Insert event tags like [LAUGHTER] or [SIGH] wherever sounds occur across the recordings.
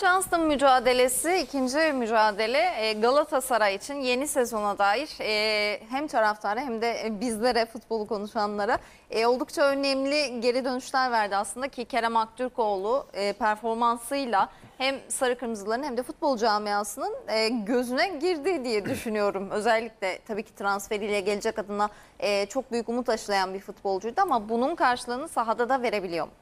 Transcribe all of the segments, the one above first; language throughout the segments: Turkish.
Şanslı mücadelesi, ikinci mücadele e, Galatasaray için yeni sezona dair e, hem taraftara hem de e, bizlere, futbolu konuşanlara oldukça önemli geri dönüşler verdi aslında ki Kerem Aktürkoğlu performansıyla hem sarı kırmızıların hem de futbol camiasının gözüne girdi diye düşünüyorum. [CLEARS THROAT] Özellikle tabii ki transferiyle gelecek adına çok büyük umut aşılayan bir futbolcuydu ama bunun karşılığını sahada da verebiliyor mu?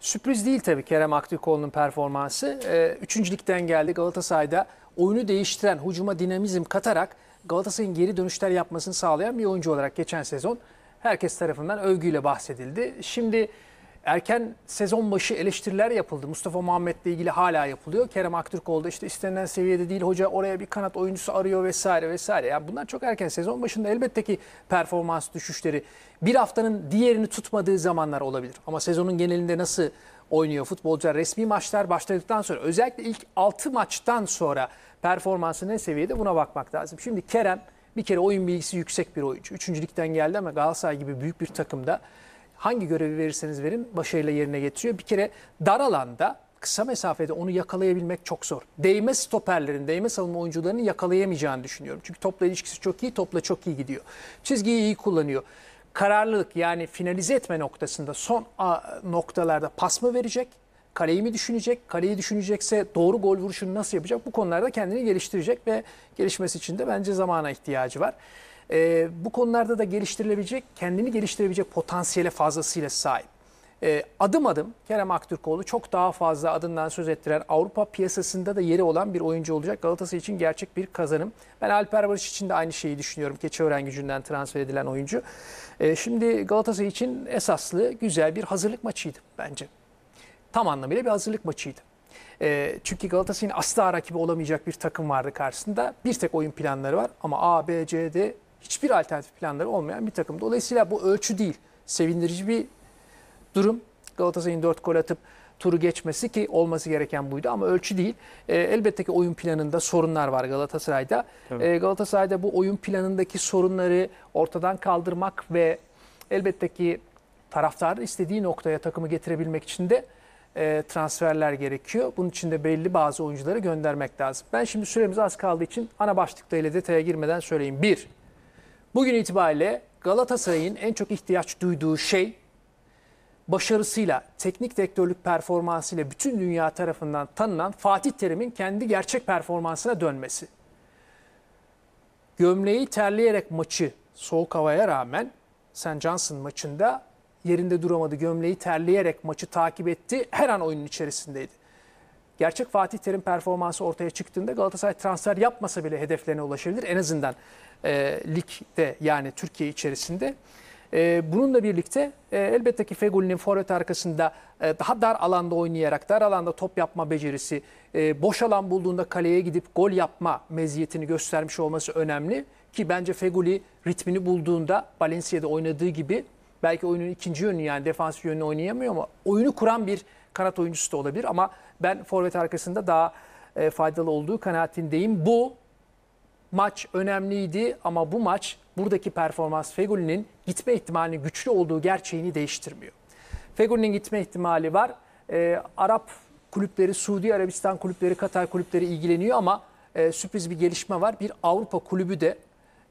Sürpriz değil tabii Kerem Aktürkoğlu'nun performansı. Ee, üçüncülükten geldi Galatasaray'da oyunu değiştiren, hucuma dinamizm katarak Galatasaray'ın geri dönüşler yapmasını sağlayan bir oyuncu olarak geçen sezon herkes tarafından övgüyle bahsedildi. Şimdi Erken sezon başı eleştiriler yapıldı. Mustafa Muhammed'le ilgili hala yapılıyor. Kerem Aktürkoğlu işte istenilen seviyede değil hoca oraya bir kanat oyuncusu arıyor vesaire vesaire. Yani bunlar çok erken sezon başında elbette ki performans düşüşleri bir haftanın diğerini tutmadığı zamanlar olabilir. Ama sezonun genelinde nasıl oynuyor futbolcular resmi maçlar başladıktan sonra özellikle ilk 6 maçtan sonra performansı ne seviyede buna bakmak lazım. Şimdi Kerem bir kere oyun bilgisi yüksek bir oyuncu. Üçüncülükten geldi ama Galatasaray gibi büyük bir takımda hangi görevi verirseniz verin başarıyla yerine getiriyor. Bir kere dar alanda kısa mesafede onu yakalayabilmek çok zor. Değme stoperlerin, değme savunma oyuncularının yakalayamayacağını düşünüyorum. Çünkü topla ilişkisi çok iyi, topla çok iyi gidiyor. Çizgiyi iyi kullanıyor. Kararlılık yani finalize etme noktasında son noktalarda pas mı verecek? Kaleyi mi düşünecek? Kaleyi düşünecekse doğru gol vuruşunu nasıl yapacak? Bu konularda kendini geliştirecek ve gelişmesi için de bence zamana ihtiyacı var. E, bu konularda da geliştirilebilecek, kendini geliştirebilecek potansiyele fazlasıyla sahip. E, adım adım Kerem Aktürkoğlu çok daha fazla adından söz ettiren Avrupa piyasasında da yeri olan bir oyuncu olacak. Galatasaray için gerçek bir kazanım. Ben Alper Barış için de aynı şeyi düşünüyorum. Keçiören gücünden transfer edilen oyuncu. E, şimdi Galatasaray için esaslı güzel bir hazırlık maçıydı bence. Tam anlamıyla bir hazırlık maçıydı. E, çünkü Galatasaray'ın asla rakibi olamayacak bir takım vardı karşısında. Bir tek oyun planları var ama A, B, C, D hiçbir alternatif planları olmayan bir takım. Dolayısıyla bu ölçü değil. Sevindirici bir durum. Galatasaray'ın 4 gol atıp turu geçmesi ki olması gereken buydu ama ölçü değil. E, elbette ki oyun planında sorunlar var Galatasaray'da. E, Galatasaray'da bu oyun planındaki sorunları ortadan kaldırmak ve elbette ki taraftarın istediği noktaya takımı getirebilmek için de e, transferler gerekiyor. Bunun için de belli bazı oyuncuları göndermek lazım. Ben şimdi süremiz az kaldığı için ana başlıkta ile detaya girmeden söyleyeyim. Bir, Bugün itibariyle Galatasaray'ın en çok ihtiyaç duyduğu şey başarısıyla, teknik direktörlük performansıyla bütün dünya tarafından tanınan Fatih Terim'in kendi gerçek performansına dönmesi. Gömleği terleyerek maçı soğuk havaya rağmen St. Johnson maçında yerinde duramadı. Gömleği terleyerek maçı takip etti. Her an oyunun içerisindeydi gerçek Fatih Terim performansı ortaya çıktığında Galatasaray transfer yapmasa bile hedeflerine ulaşabilir. En azından e, ligde yani Türkiye içerisinde. E, bununla birlikte e, elbette ki Fegül'ün forvet arkasında e, daha dar alanda oynayarak, dar alanda top yapma becerisi, e, boş alan bulduğunda kaleye gidip gol yapma meziyetini göstermiş olması önemli. Ki bence Feguli ritmini bulduğunda Valencia'da oynadığı gibi belki oyunun ikinci yönü yani defans yönünü oynayamıyor ama oyunu kuran bir kanat oyuncusu da olabilir ama ben forvet arkasında daha e, faydalı olduğu kanaatindeyim. Bu maç önemliydi ama bu maç buradaki performans Fegoli'nin gitme ihtimali güçlü olduğu gerçeğini değiştirmiyor. Fegoli'nin gitme ihtimali var. E, Arap kulüpleri, Suudi Arabistan kulüpleri, Katar kulüpleri ilgileniyor ama e, sürpriz bir gelişme var. Bir Avrupa kulübü de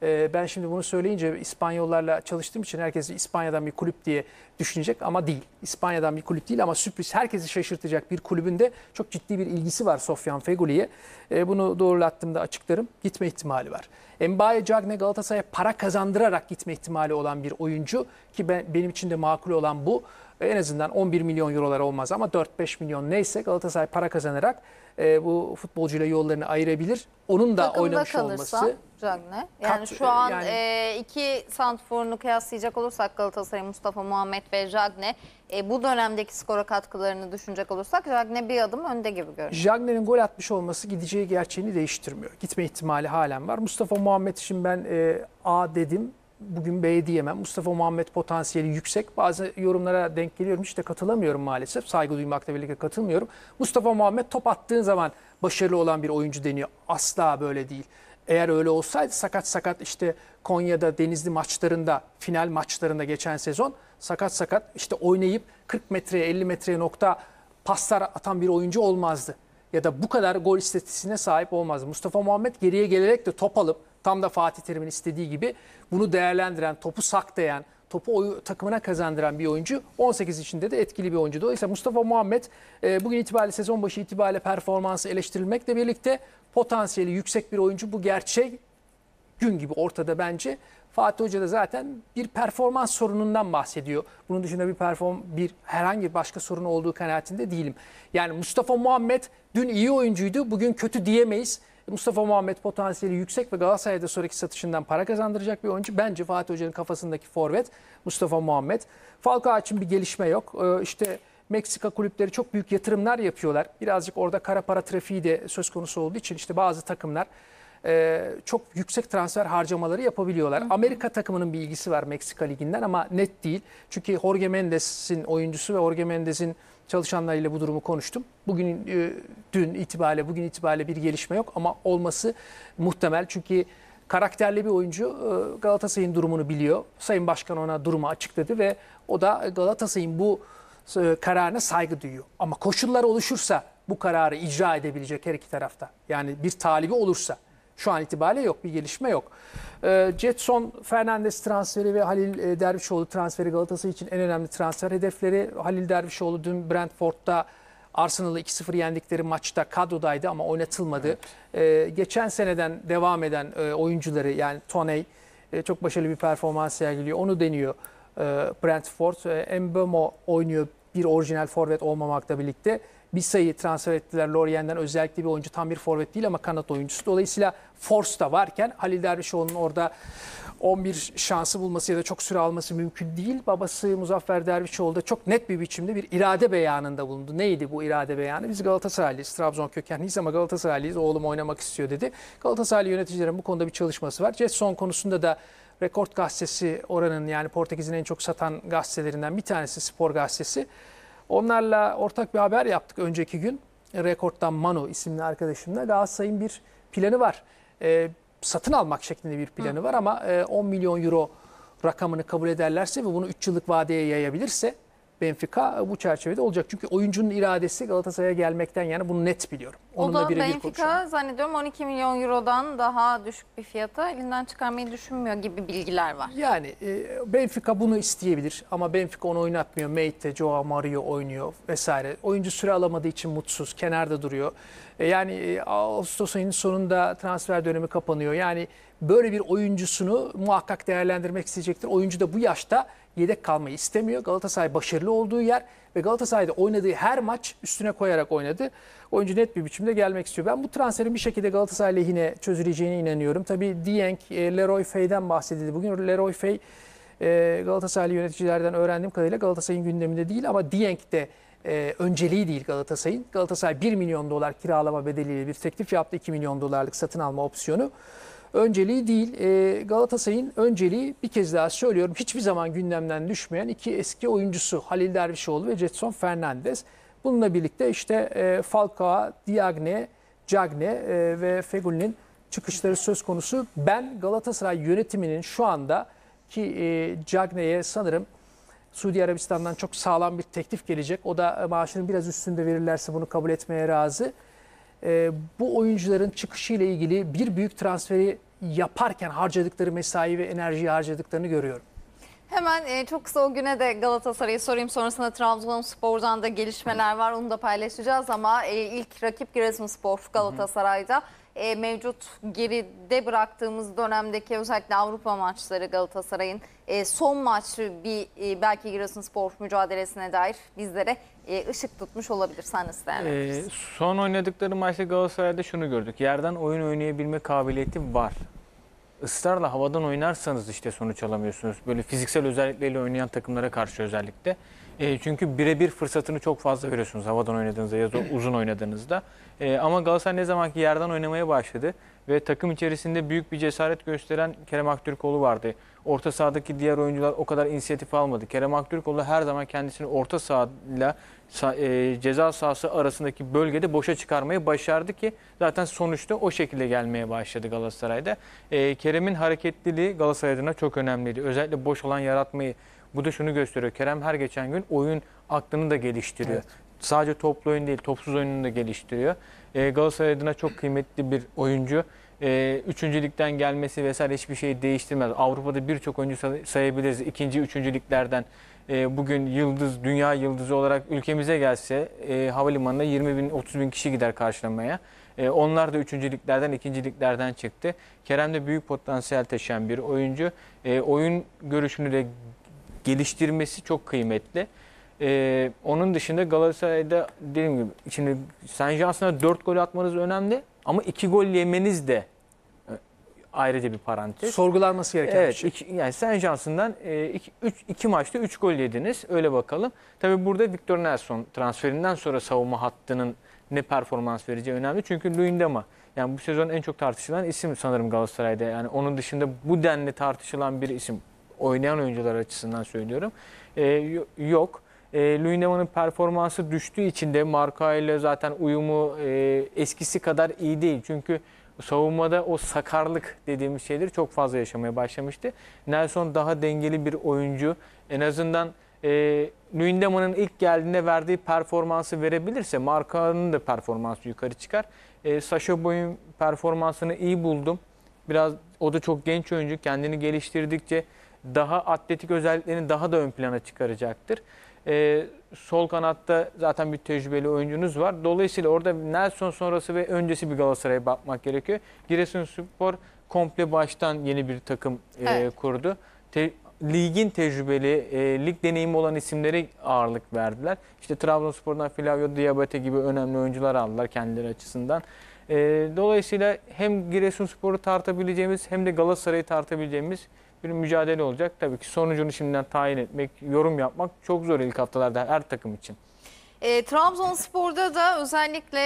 ee, ben şimdi bunu söyleyince İspanyollarla çalıştığım için herkes İspanya'dan bir kulüp diye düşünecek ama değil. İspanya'dan bir kulüp değil ama sürpriz herkesi şaşırtacak bir kulübünde çok ciddi bir ilgisi var Sofyan Feguli'ye. Ee, bunu doğrulattığımda açıklarım. Gitme ihtimali var. Mbaye Cagne Galatasaray'a para kazandırarak gitme ihtimali olan bir oyuncu ki ben, benim için de makul olan bu en azından 11 milyon eurolar olmaz ama 4-5 milyon neyse Galatasaray para kazanarak e, bu futbolcuyla yollarını ayırabilir. Onun da Takımda oynamış kalırsa, olması. Cagne. Yani kat, şu an yani, e, iki santforunu kıyaslayacak olursak Galatasaray, Mustafa Muhammed ve Jagne e, bu dönemdeki skora katkılarını düşünecek olursak Jagne bir adım önde gibi görünüyor. Jagne'nin gol atmış olması gideceği gerçeğini değiştirmiyor. Gitme ihtimali halen var. Mustafa Muhammed için ben e, A dedim bugün B diyemem. Mustafa Muhammed potansiyeli yüksek. Bazı yorumlara denk geliyorum. Hiç de katılamıyorum maalesef. Saygı duymakla birlikte katılmıyorum. Mustafa Muhammed top attığın zaman başarılı olan bir oyuncu deniyor. Asla böyle değil. Eğer öyle olsaydı sakat sakat işte Konya'da Denizli maçlarında, final maçlarında geçen sezon sakat sakat işte oynayıp 40 metreye 50 metreye nokta paslar atan bir oyuncu olmazdı. Ya da bu kadar gol istatistiğine sahip olmazdı. Mustafa Muhammed geriye gelerek de top alıp Tam da Fatih Terim'in istediği gibi bunu değerlendiren, topu saklayan, topu oyu, takımına kazandıran bir oyuncu. 18 içinde de etkili bir oyuncu. Dolayısıyla Mustafa Muhammed e, bugün itibariyle sezon başı itibariyle performansı eleştirilmekle birlikte potansiyeli yüksek bir oyuncu. Bu gerçek gün gibi ortada bence. Fatih Hoca da zaten bir performans sorunundan bahsediyor. Bunun dışında bir perform bir herhangi başka sorun olduğu kanaatinde değilim. Yani Mustafa Muhammed dün iyi oyuncuydu, bugün kötü diyemeyiz. Mustafa Muhammed potansiyeli yüksek ve Galatasaray'da sonraki satışından para kazandıracak bir oyuncu. Bence Fatih Hoca'nın kafasındaki forvet Mustafa Muhammed. Falcao için bir gelişme yok. Ee, işte Meksika kulüpleri çok büyük yatırımlar yapıyorlar. Birazcık orada kara para trafiği de söz konusu olduğu için işte bazı takımlar e, çok yüksek transfer harcamaları yapabiliyorlar. Hı hı. Amerika takımının bir ilgisi var Meksika Ligi'nden ama net değil. Çünkü Jorge Mendes'in oyuncusu ve Jorge Mendes'in çalışanlarıyla bu durumu konuştum. Bugün e, dün itibariyle bugün itibariyle bir gelişme yok ama olması muhtemel. Çünkü karakterli bir oyuncu e, Galatasaray'ın durumunu biliyor. Sayın Başkan ona durumu açıkladı ve o da Galatasaray'ın bu e, kararına saygı duyuyor. Ama koşullar oluşursa bu kararı icra edebilecek her iki tarafta. Yani bir talibi olursa şu an itibariyle yok bir gelişme yok. E, Jetson Fernandes transferi ve Halil e, Dervişoğlu transferi Galatasaray için en önemli transfer hedefleri. Halil Dervişoğlu dün Brentford'da Arsenal'ı 2-0 yendikleri maçta kadrodaydı ama oynatılmadı. Evet. E, geçen seneden devam eden e, oyuncuları yani Toney e, çok başarılı bir performans sergiliyor. Onu deniyor e, Brentford. E, Mbemo oynuyor bir orijinal forvet olmamakla birlikte bir sayı transfer ettiler Lorient'den. Özellikle bir oyuncu tam bir forvet değil ama kanat oyuncusu. Dolayısıyla force da varken Halil Dervişoğlu'nun orada 11 şansı bulması ya da çok süre alması mümkün değil. Babası Muzaffer Dervişoğlu da çok net bir biçimde bir irade beyanında bulundu. Neydi bu irade beyanı? Biz Galatasaraylıyız, Trabzon kökenliyiz ama Galatasaraylıyız, oğlum oynamak istiyor dedi. Galatasaraylı yöneticilerin bu konuda bir çalışması var. Jetson konusunda da Rekord gazetesi oranın yani Portekiz'in en çok satan gazetelerinden bir tanesi spor gazetesi. Onlarla ortak bir haber yaptık önceki gün. E, Rekord'dan Manu isimli arkadaşımla Galatasaray'ın bir planı var. E, satın almak şeklinde bir planı Hı. var ama e, 10 milyon euro rakamını kabul ederlerse ve bunu 3 yıllık vadeye yayabilirse Benfica e, bu çerçevede olacak. Çünkü oyuncunun iradesi Galatasaray'a gelmekten yani bunu net biliyorum. Onunla o da Benfica zannediyorum 12 milyon eurodan daha düşük bir fiyata elinden çıkarmayı düşünmüyor gibi bilgiler var. Yani e, Benfica bunu isteyebilir ama Benfica onu oynatmıyor. Meite, Joao Mario oynuyor vesaire. Oyuncu süre alamadığı için mutsuz, kenarda duruyor. E, yani Ağustos ayının sonunda transfer dönemi kapanıyor. Yani böyle bir oyuncusunu muhakkak değerlendirmek isteyecektir. Oyuncu da bu yaşta yedek kalmayı istemiyor. Galatasaray başarılı olduğu yer ve Galatasaray'da oynadığı her maç üstüne koyarak oynadı. Oyuncu net bir biçimde gelmek istiyor. Ben bu transferin bir şekilde Galatasaray lehine çözüleceğine inanıyorum. Tabii Dieng, e, Leroy Fey'den bahsedildi. Bugün Leroy Fey e, Galatasaraylı yöneticilerden öğrendiğim kadarıyla Galatasaray'ın gündeminde değil ama Dieng de e, önceliği değil Galatasaray'ın. Galatasaray 1 milyon dolar kiralama bedeliyle bir teklif yaptı. 2 milyon dolarlık satın alma opsiyonu önceliği değil. E, Galatasaray'ın önceliği bir kez daha söylüyorum hiçbir zaman gündemden düşmeyen iki eski oyuncusu Halil Dervişoğlu ve Jetson Fernandez. Bununla birlikte işte e, Falcao, Diagne, Cagne e, ve Fegül'ün çıkışları söz konusu. Ben Galatasaray yönetiminin şu anda ki e, Cagne'ye sanırım Suudi Arabistan'dan çok sağlam bir teklif gelecek. O da e, maaşının biraz üstünde verirlerse bunu kabul etmeye razı. E, bu oyuncuların çıkışı ile ilgili bir büyük transferi yaparken harcadıkları mesai ve enerjiyi harcadıklarını görüyorum. Hemen e, çok kısa o güne de Galatasaray'ı sorayım. Sonrasında Trabzonspor'dan da gelişmeler var. Onu da paylaşacağız ama e, ilk rakip Giresunspor Galatasaray'da. E, mevcut geride bıraktığımız dönemdeki özellikle Avrupa maçları Galatasaray'ın son maçı bir belki Giresunspor mücadelesine dair bizlere e, ışık tutmuş olabilir. Sen ister ee, Son oynadıkları maçta Galatasaray'da şunu gördük. Yerden oyun oynayabilme kabiliyeti var. Israrla havadan oynarsanız işte sonuç alamıyorsunuz. Böyle fiziksel özellikleriyle oynayan takımlara karşı özellikle. E, çünkü birebir fırsatını çok fazla veriyorsunuz havadan oynadığınızda ya da uzun oynadığınızda. E, ama Galatasaray ne zaman ki yerden oynamaya başladı ve takım içerisinde büyük bir cesaret gösteren Kerem Aktürkoğlu vardı. Orta sahadaki diğer oyuncular o kadar inisiyatif almadı. Kerem Aktürkoğlu her zaman kendisini orta sahayla e, ceza sahası arasındaki bölgede boşa çıkarmayı başardı ki zaten sonuçta o şekilde gelmeye başladı Galatasaray'da. E, Kerem'in hareketliliği Galatasaray adına çok önemliydi. Özellikle boş alan yaratmayı. Bu da şunu gösteriyor. Kerem her geçen gün oyun aklını da geliştiriyor. Evet. Sadece toplu oyun değil, topsuz oyununu da geliştiriyor. E, Galatasaray adına çok kıymetli bir oyuncu e, üçüncülükten gelmesi vesaire hiçbir şey değiştirmez. Avrupa'da birçok oyuncu sayabiliriz. İkinci üçüncülüklerden e, bugün yıldız, dünya yıldızı olarak ülkemize gelse e, havalimanına 20 bin, 30 bin kişi gider karşılamaya. E, onlar da üçüncülüklerden, ikinciliklerden çıktı. Kerem de büyük potansiyel taşıyan bir oyuncu. E, oyun görüşünü de geliştirmesi çok kıymetli. Ee, onun dışında Galatasaray'da dediğim gibi şimdi Saint Jansen'a 4 gol atmanız önemli. Ama iki gol yemeniz de e, ayrı bir parantez. Sorgulanması gereken evet, bir şey. Iki, yani sen şansından e, iki, üç, iki maçta üç gol yediniz. Öyle bakalım. Tabi burada Victor Nelson transferinden sonra savunma hattının ne performans vereceği önemli. Çünkü Luyendama yani bu sezon en çok tartışılan isim sanırım Galatasaray'da. Yani onun dışında bu denli tartışılan bir isim. Oynayan oyuncular açısından söylüyorum. E, yok. E, Luyendama'nın performansı düştüğü için de Marka ile zaten uyumu e, eskisi kadar iyi değil. Çünkü savunmada o sakarlık dediğimiz şeyleri çok fazla yaşamaya başlamıştı. Nelson daha dengeli bir oyuncu. En azından e, Luyendama'nın ilk geldiğinde verdiği performansı verebilirse Marka'nın da performansı yukarı çıkar. E, Sasha Boy'un performansını iyi buldum. Biraz o da çok genç oyuncu. Kendini geliştirdikçe daha atletik özelliklerini daha da ön plana çıkaracaktır. E, sol kanatta zaten bir tecrübeli oyuncunuz var. Dolayısıyla orada Nelson sonrası ve öncesi bir Galatasaray'a bakmak gerekiyor. Giresunspor komple baştan yeni bir takım e, evet. kurdu. Te ligin tecrübeli, e, lig deneyimi olan isimlere ağırlık verdiler. İşte Trabzonspor'dan Flavio Diabate gibi önemli oyuncular aldılar kendileri açısından. E, dolayısıyla hem Giresunspor'u tartabileceğimiz hem de Galatasaray'ı tartabileceğimiz bir mücadele olacak. Tabii ki sonucunu şimdiden tayin etmek, yorum yapmak çok zor ilk haftalarda her takım için. E, Trabzonspor'da da özellikle